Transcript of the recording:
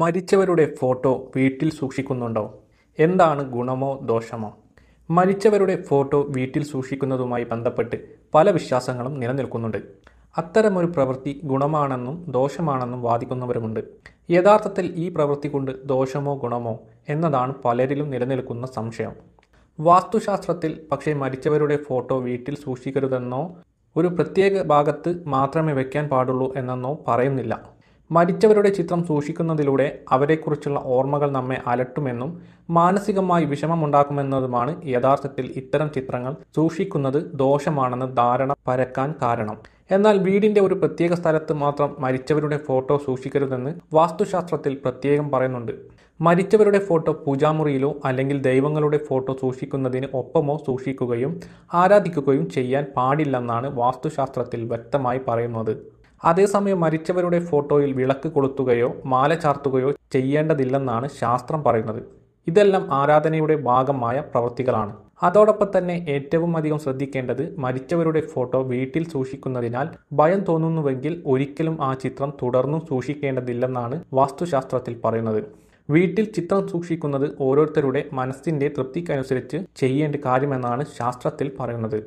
മരിച്ചവരുടെ ഫോട്ടോ വീട്ടിൽ സൂക്ഷിക്കുന്നുണ്ടോ എന്താണ് ഗുണമോ ദോഷമോ മരിച്ചവരുടെ ഫോട്ടോ വീട്ടിൽ സൂക്ഷിക്കുന്നതുമായി ബന്ധപ്പെട്ട് പല വിശ്വാസങ്ങളും നിലനിൽക്കുന്നുണ്ട് അത്തരമൊരു പ്രവൃത്തി ഗുണമാണെന്നും ദോഷമാണെന്നും വാദിക്കുന്നവരുമുണ്ട് യഥാർത്ഥത്തിൽ ഈ പ്രവൃത്തി കൊണ്ട് ദോഷമോ ഗുണമോ എന്നതാണ് പലരിലും നിലനിൽക്കുന്ന സംശയം വാസ്തുശാസ്ത്രത്തിൽ പക്ഷേ മരിച്ചവരുടെ ഫോട്ടോ വീട്ടിൽ സൂക്ഷിക്കരുതെന്നോ ഒരു പ്രത്യേക ഭാഗത്ത് മാത്രമേ വയ്ക്കാൻ പാടുള്ളൂ എന്നോ പറയുന്നില്ല മരിച്ചവരുടെ ചിത്രം സൂക്ഷിക്കുന്നതിലൂടെ അവരെക്കുറിച്ചുള്ള ഓർമ്മകൾ നമ്മെ അലട്ടുമെന്നും മാനസികമായി വിഷമമുണ്ടാക്കുമെന്നതുമാണ് യഥാർത്ഥത്തിൽ ഇത്തരം ചിത്രങ്ങൾ സൂക്ഷിക്കുന്നത് ദോഷമാണെന്ന് ധാരണ പരക്കാൻ കാരണം എന്നാൽ വീടിന്റെ ഒരു പ്രത്യേക സ്ഥലത്ത് മാത്രം മരിച്ചവരുടെ ഫോട്ടോ സൂക്ഷിക്കരുതെന്ന് വാസ്തുശാസ്ത്രത്തിൽ പ്രത്യേകം പറയുന്നുണ്ട് മരിച്ചവരുടെ ഫോട്ടോ പൂജാമുറിയിലോ അല്ലെങ്കിൽ ദൈവങ്ങളുടെ ഫോട്ടോ സൂക്ഷിക്കുന്നതിന് ഒപ്പമോ സൂക്ഷിക്കുകയും ആരാധിക്കുകയും ചെയ്യാൻ പാടില്ലെന്നാണ് വാസ്തുശാസ്ത്രത്തിൽ വ്യക്തമായി പറയുന്നത് അതേസമയം മരിച്ചവരുടെ ഫോട്ടോയിൽ വിളക്ക് കൊളുത്തുകയോ മാല ചാർത്തുകയോ ചെയ്യേണ്ടതില്ലെന്നാണ് ശാസ്ത്രം പറയുന്നത് ഇതെല്ലാം ആരാധനയുടെ ഭാഗമായ പ്രവൃത്തികളാണ് അതോടൊപ്പം തന്നെ ഏറ്റവും അധികം ശ്രദ്ധിക്കേണ്ടത് മരിച്ചവരുടെ ഫോട്ടോ വീട്ടിൽ സൂക്ഷിക്കുന്നതിനാൽ ഭയം തോന്നുന്നുവെങ്കിൽ ഒരിക്കലും ആ ചിത്രം തുടർന്നും സൂക്ഷിക്കേണ്ടതില്ലെന്നാണ് വാസ്തുശാസ്ത്രത്തിൽ പറയുന്നത് വീട്ടിൽ ചിത്രം സൂക്ഷിക്കുന്നത് ഓരോരുത്തരുടെ മനസ്സിൻ്റെ തൃപ്തിക്കനുസരിച്ച് ചെയ്യേണ്ട കാര്യമെന്നാണ് ശാസ്ത്രത്തിൽ പറയുന്നത്